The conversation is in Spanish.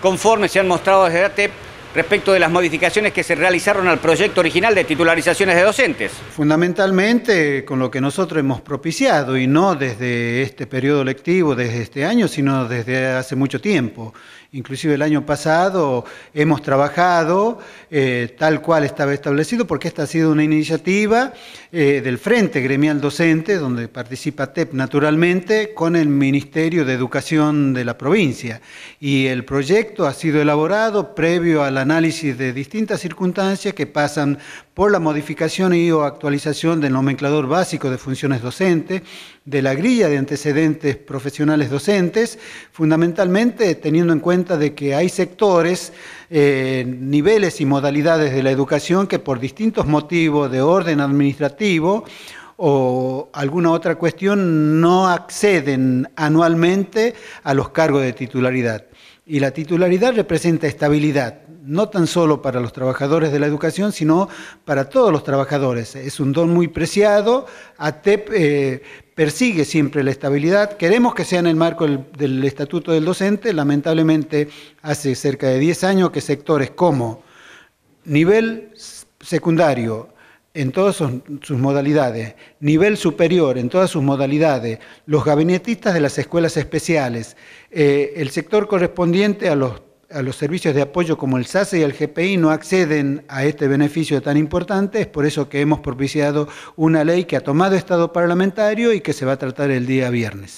Conforme se han mostrado desde ATEP respecto de las modificaciones que se realizaron al proyecto original de titularizaciones de docentes. Fundamentalmente con lo que nosotros hemos propiciado, y no desde este periodo lectivo, desde este año, sino desde hace mucho tiempo. Inclusive el año pasado hemos trabajado eh, tal cual estaba establecido, porque esta ha sido una iniciativa eh, del Frente Gremial Docente, donde participa TEP naturalmente, con el Ministerio de Educación de la provincia. Y el proyecto ha sido elaborado previo a la análisis de distintas circunstancias que pasan por la modificación y o actualización del nomenclador básico de funciones docentes, de la grilla de antecedentes profesionales docentes, fundamentalmente teniendo en cuenta de que hay sectores, eh, niveles y modalidades de la educación que por distintos motivos de orden administrativo o alguna otra cuestión no acceden anualmente a los cargos de titularidad. Y la titularidad representa estabilidad, no tan solo para los trabajadores de la educación, sino para todos los trabajadores. Es un don muy preciado. ATEP eh, persigue siempre la estabilidad. Queremos que sea en el marco del Estatuto del Docente. Lamentablemente, hace cerca de 10 años que sectores como nivel secundario, en todas sus, modalidades, nivel superior en todas sus modalidades, los gabinetistas de las escuelas especiales, eh, el sector correspondiente a los, a los servicios de apoyo como el SASE y el GPI no acceden a este beneficio tan importante, es por eso que hemos propiciado una ley que ha tomado estado parlamentario y que se va a tratar el día viernes.